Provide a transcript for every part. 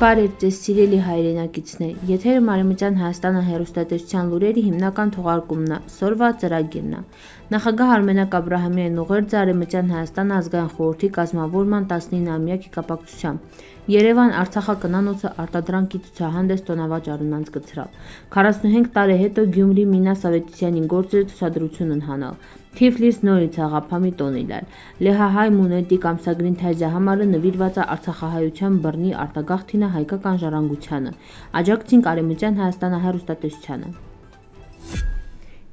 Բարև ձեզ սիրելի հայրենակիցներ։ Եթերը Մարեմիջան Հայաստանը հերոստատեսության լուրերի հիմնական թողարկումն է։ Սորվա ծրագիրն է։ Նախագահ Արմենակ Աբ รา համյանն ուղերձ Արեմիջան Հայաստան ազգային խորհրդի կազմավորման 19-ամյակի կապակցությամբ։ Երևան Արցախակնանոցը արտադրանքի ցուցահանդես տոնավաճ արունանց գցրալ։ 45 տարի հետո Գյումրի Մինաս Ավետիսյանի գործերը ցուցադրություն են հանալ։ Թիֆլիս նորից հաղափամի տոն իլալ։ Լեհահայ մունետիկ ամսագրին թայզա համարը նվիրված է Արցախահայության բռնի արտագաղթինը հայկական ժառանգությանը։ Աջակցին Արեմության Հայաստանահեռուստատեսությանը։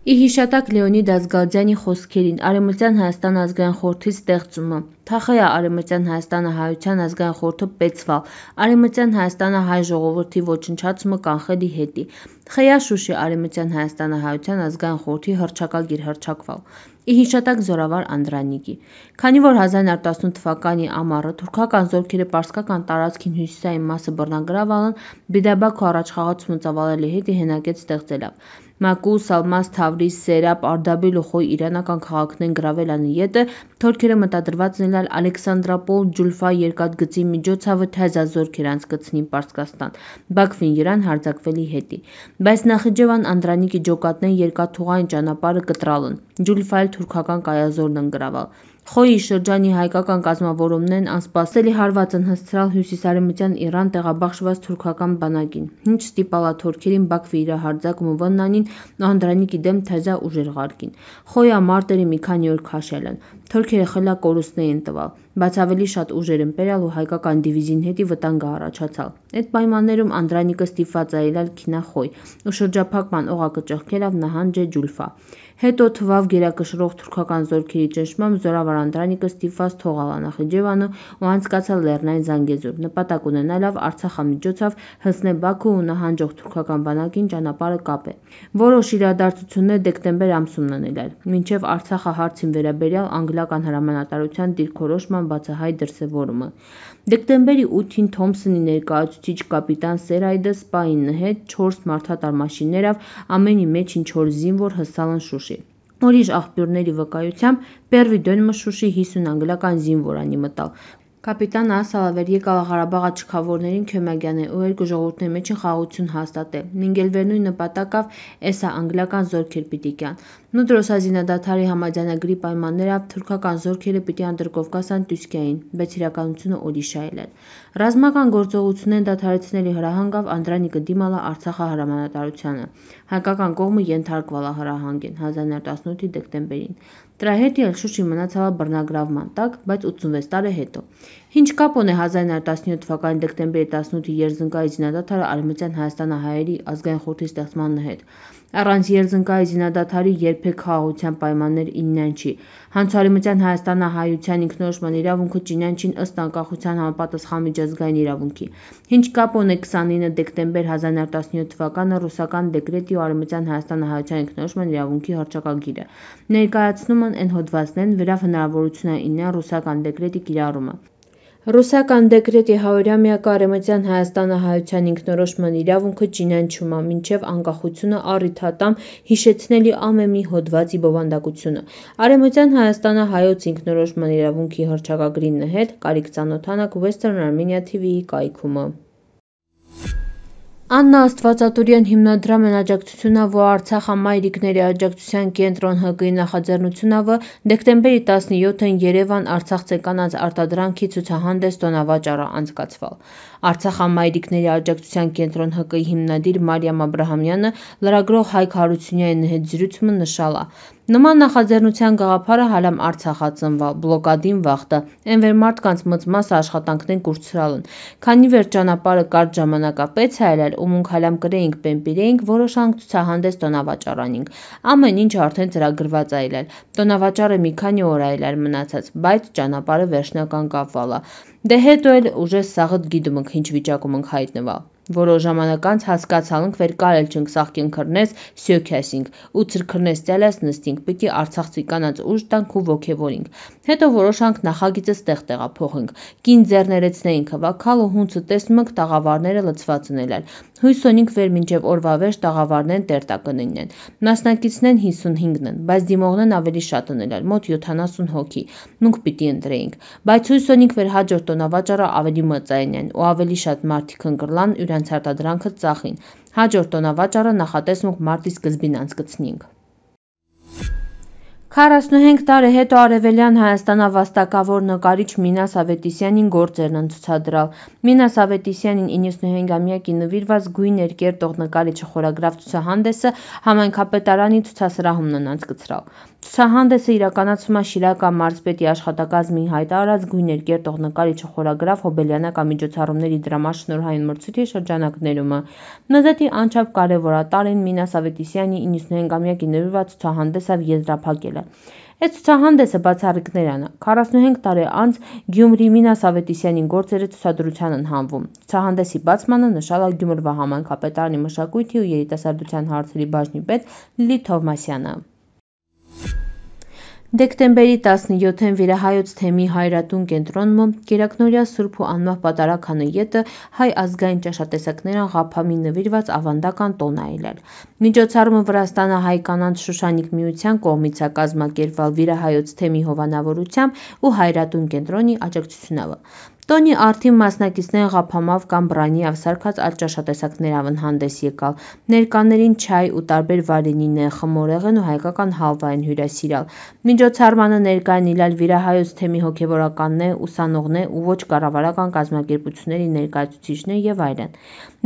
Ի հիշատակ Լեոնիդ Ազգալդյանի խոսքերին Արեմության Հայաստան ազգային խորհրդի ստեղծումը Թախեա Արեմության Հայաստանը հայության ազգային խորհրդը Պեցվալ Արեմության Հայաստանը հայ ժողովրդի ոչնչացումը կանխելի հետի Խեյա Շուշի Արեմության Հայաստանը հայության ազգային խորհրդի հրճակագիր հրճակվալ ի հիշատակ զորավար Անդրանիկի։ Քանի որ 1918 թվականի ամառը թուրքական զորքերը պարսկական տարածքին հյուսիսային մասը բռնագրավ ալան, Բիդաբաքու առաջխաղացումը ծավալելի հետ հենակեց ստեղծելով։ Մակու, Սալմաս, Թավրիս, Սերապ, Արդաբիլ ու Խոյ իրանական քաղաքներն գրավել են յետը, թուրքերը մտադրված են լալ Ալեքսանդրապոլ, Ջուլֆա երկաթգծի միջոցավը թեզա զորքեր անցկացնին Պարսկաստան, Բաքվին Իրան հարձակվելի հետի։ Բայց Նախիջևան Անդրանիկի ջոկատներն երկաթուղային ճանապարհը կտրալն։ Ջուլֆայլ թուրքական կայազորն ընկրավալ Խոյի շրջանի հայկական կազմավորումներն անսպասելի հարված են հսցրալ հյուսիսարևմտյան Իրան տեղաբաշխված թուրքական բանակին, ինչը ստիպալա թուրքերին Բաքվի իրահարձակում Վաննանին Անդրանիկի դեմ թեժա ուժեր ղարկին։ Խոյա մարտերը մի քանի օր քաշել են։ Թուրքերը խելակ կորուստներ են տվել, բայց ավելի շատ ուժեր են բերալ ու հայկական դիվիզին հետի վտանգը առաջացավ։ Այդ պայմաններում Անդրանիկը ստիպված այլալ Քինախոյ ու շրջափակման օղակը ճեղքերավ նահանջե Ջուլֆա։ Հետո թվավ գերակշռող թուրքական զորքերի ճնշմամբ զորավար Գևոր Անդրանիկը ստիպված թողալ Անախիջևանը ու անցկացալ Լեռնային Զանգեզուր, նպատակ ունենալով Արցախ ամիջոցով հսնել Բաքու ու նահանջող թուրքական բանակին ճանապարհը կապել։ Որոշ իրադարձություններ դեկտեմբեր ամսումն են ելել, մինչև Արցախը հարցին վերաբերյալ անգլիական հրամանատարության դիրքորոշման բացահայ դրսևորումը։ Դեկտեմբերի 8-ին Թոմսոնի ներկայացուցիչ կապիտան Սերայդը Սպայինը հետ 4 մարդատար մաշիններով ամենի մեջին 4 զինվոր հսալն Շուշի։ Նորիշ աղբյուրների վկայությամբ Պերվի Դոնմը Շուշի 50 անգլական զինվորանի մտավ։ Կապիտան Ասալավեր եկալ Ղարաբաղի չքավորներին Քեմագյան է ու երկու ժողովուրդների միջին խաղաղություն հաստատել։ Նինգելվերնույն նպատակավ էսա անգլական զորքեր պիտի կյան։ Նուդրոս հազինադադարի համաձայնագրի պայմաններով թուրքական զորքերը պիտի անդրկովկասան Թուրքիային, բայց իրականությունը ուրիշա ելել։ Ռազմական գործողություններն դադարեցնելի հրահանգավ Անդրանիկը դիմալա Արցախա հրամանատարությանը։ Հայկական կողմը ենթարկվալա հրահանգին 1918-ի դեկտեմբերին։ Դրա հետ էլ Շուշին մնացավ բռնագրավման տակ, բայց 86 տարի հետո։ Ինչ կապ ունի 1917 թվականի դեկտեմբերի 18-ի Երզնկայի զինադադարը Արևմտյան Հայաստանը հայերի ազգային խորհրդի ստեղծման հետ։ Առանց Երզնկայի զինադադարի երբեք խաղաղության պայմաններ իննյան չի։ Հանցարեմտյան Հայաստանը հայության ինքնորոշման իրավունքը ճինյան չին ըստ անկախության համապատասխան միջազգային իրավունքի։ Ինչ կապ ունի 29 դեկտեմբեր 1917 թվականը ռուսական դեկրետի ու Արևմտյան Հայաստանը հայության ինքնորոշման իրավունքի հռչակագիրը։ Ներկայացնում են այն հոդվածներն, վրա հնարավորություն է իննյան ռուսական դեկրետի կիրառումը։ Ռուսական դեկրետի հարյուրամյա կարեմտյան Հայաստանը հայության ինքնորոշման իրավունքը ճինանչում է, մինչև անկախությունը առիթատամ հիշեցնելի ամեմի հոդվածի բովանդակությունը։ Արեմության Հայաստանը հայոց ինքնորոշման իրավունքի հռչակագրին հետ կարիք ծանոթանակ Western Armenia TV-ի կայքումը։ Աննա Աստվածատուրյան հիմնադրամն աջակցությունով ու Արցախ համայրիկների աջակցության կենտրոն ՀԿ-ի նախաձեռնությունով դեկտեմբերի 17-ին Երևան-Արցախ ցեկանաց արտադրանքի ցուցահանդես տոնավաճառը անցկացվավ։ Արցախյան մայրիկների աջակցության կենտրոն ՀԿ-ի հիմնադիր Մարիամ Աբ รา համյանը լրագրող Հայկ Հարությունյանի հետ զրույցում նշել է. «Նման նախաձեռնության գաղափարը հալամ Արցախ ա ծնվել, բլոկադին վախտը, էնվեր մարդկանց մըծ մասը աշխատանքնեն կուրցրալն, քանի վեր ճանապարհը կարճ ժամանակապեց հայելալ, ումունք հալամ կրեինք պեմպիրեինք, որոշանք ցուցահանդես տոնավաճառանինք, ամեն ինչ արդեն ծրագրված ա իլալ, տոնավաճառը մի քանի օր ա իլալ մնացած, բայց ճանապարհը վերջնական կավվալ ա, դե հետո էլ ուժես սաղդ գիդմըք ինչ վիճակում ենք հայտնվել։ Որոշ ժամանակ անց հասկացանք, վեր կարել չենք սաղքեն քռնես, սյոքյասինք, ու ցրքռնես ծելես նստինք, պիտի արցախցի կանանց ուժ տանք ու ոգևորինք։ Հետո որոշանք նախագիծը ստեղ տեղափոխենք։ Կին ձեռներեցնեինք հավաքալ ու հունցը տեսնմք տաղավարները լցված ընելան։ Հույս ունենք վեր մինչև օրվա վեր տաղավարներն տերտակնենն են։ Մասնակիցներն 55-ն են, բայց դիմողներն ավելի շատ ընելան, մոտ 70 հոգի։ Մենք պիտի ընտրեինք, բայց հույս ունենք վեր հաջորդ տոնավաճառը ավելի մծային են ու ավելի շատ մարդիկ ընկրլան յուր դրանց հարտադրանքը ծախին։ Հաջորդ տոնավաճառը նախատեսմունք մարտի սկզբին անցկացնինք։ 45 տարի հետո Արևելյան Հայաստանավաստակավոր նկարիչ Մինաս Ավետիսյանին գործերն են ցուցադրալ։ Մինաս Ավետիսյանին 95-ամյա կինովիրված Գույն երկերտող նկարիչի խորագրավ ցուցահանդեսը համայնքապետարանի ցուցասրահումն են անցկացրալ։ Ցուցահանդեսը իրականացվում է Շիրակա մարզպետի աշխատակազմի հայտարարած գույներ կերտող նկարիչը խորագրավ Հոբելյանական միջոցառումների դրամաշնորհային մրցույթի շրջանակներումը։ ՆԶՏ-ի անչափ կարևորատար են Մինաս Ավետիսյանի 95-ամյակի ներուված ցուցահանդեսը եզրափակել է։ Այս ցուցահանդեսը բացառիկներ ան 45 տարի անց Գյումրի Մինաս Ավետիսյանի գործերը ցուցադրության են հանվում։ Ցուցահանդեսի բացմանը նշել է Գյումրվա համանքապետարանի մշակույթի ու երիտասարդության հարցերի բաժնի պետ Լիլիթ Թովմասյանը։ Դեկտեմբերի 17-ին Վիրահայոց թեմի Հայրատուն կենտրոնում Գերակնորյա Սուրբ ու անմահ պատարագանո ետը հայ ազգային ճաշատեսակներն ղափամի նվիրված ավանդական տոն ա ելել։ Միջոցառումը Վրաստանը հայ կանանց Շուշանիկ միության կողմից ա կազմակերպվել Վիրահայոց թեմի հովանավորությամբ ու Հայրատուն կենտրոնի աջակցությունով։ Տոնի արդիմ մասնակիցները ղափամավ կամ բրանիով սարքած այլ ճաշատեսակներ ավն հանդես եկալ։ Ներկաներին չայ ու տարբեր վարինիներ, խմորեղեն ու հայկական հալվա են հյուրասիրալ։ Միջոցառմանը ներկա են իլալ վիրահայոց թեմի հոգևորականներ, ուսանողներ ու ոչ կառավարական կազմակերպությունների ներկայացուցիչներ եւ այլն։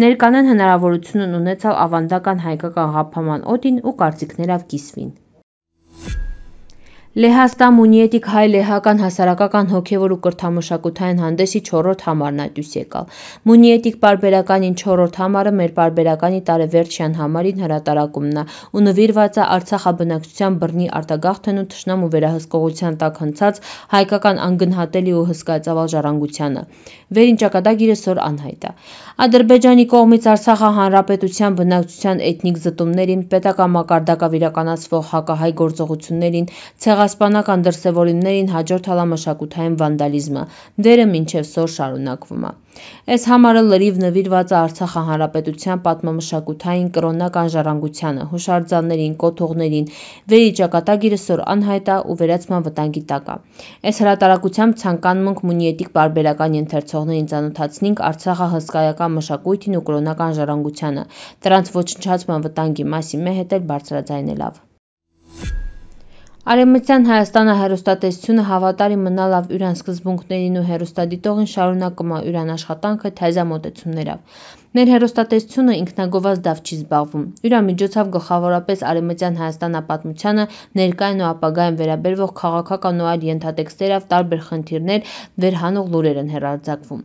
Ներկանեն հնարավորություն ունեցալ ավանդական հայկական ղափաման օդին ու կարծիքներով կիսվին։ Լեհաստան մունիետիկ հայ լեհական հասարակական հոգևոր ու կրթամշակութային հանդեսի 4-րդ համարն այդույս եկավ։ Մունիետիկ պարբերականին 4-րդ համարը մեր պարբերականի տարեվերջյան համարին հրատարակումն է ու նվիրված է Արցախաբնակչության բռնի արտագաղթն ու ճշնամ ու վերահսկողության տակ հնցած հայկական անգնահատելի ու հսկայածավալ ժառանգությանը։ Վերին ճակատագիրը սոր անհայտ է։ Ադրբեջանի կողմից Արցախը հանրապետության բնակչության էթնիկ զտումներին, պետական մակարդակով իրականացվող հակահայ գործողություններին, ցեղա պասպանական դրսևորումներին հաջորդ հալամշակութային վանդալիզմը, դերը մինչև սոր շարունակվում է։ Այս համարը լրիվ նվիրված է Արցախը հանրապետության պատմամշակութային կրոնական ժառանգությանը, հուշարձաններին, կոթողներին, վերի ճակատագիրը սոր անհայտ է ու վերացման վտանգի տակ է։ Այս հրատարակությամբ ցանկանում ենք մունիետիկ բարբերական ընթերցողներին ծանոթացնենք Արցախը հսկայական մշակույթին ու կրոնական ժառանգությանը, դրանց ոչնչացման վտանգի մասին մեհ հետ էլ բարձրաձայնելով։ Արևմտյան Հայաստանը հերոստատեսությունը հավատարի մնալավ յուրանսկզբունքներին ու հերոստադիտողին շարունակում է յուրանաշխատանքը թայզամոտեցումներով։ Մեր հերոստատեսությունը ինքնագովազ դավ չի զբաղվում։ Յուրամիջոցով գլխավորապես Արեմտյան Հայաստանա պատմությանը, ներկային ու ապագային վերաբերվող քաղաքական ու այլ ենթատեքստերով տարբեր խնդիրներ վերհանող լուրեր են հերարձակվում։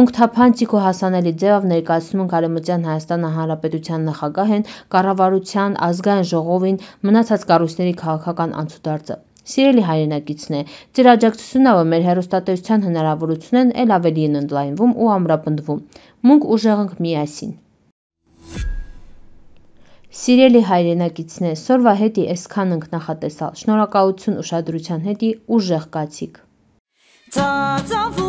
Մունք թափանցիկ ու հասանելի ձևով ներկայացնում ենք Արեմտյան Հայաստանա Հանրապետության նախագահեն, կառավարության, ազգային ժողովին, մնացած կառույցների քաղաքական անցուդարձը։ Սիրելի հայրենակիցն է, ձեր աջակցությունով է մեր հերոստատեսության հնարավորությունն էլ ավելի են ընդլայնվում ու ամրապնդվում։ Մունք ուժեղնք միասին։ Սիրելի հայրենակիցն է, սորվա հետի այսքան ենք նախատեսալ։ Շնորհակալություն ուշադրության հետի, ուժեղ կացիկ։ Ծածավ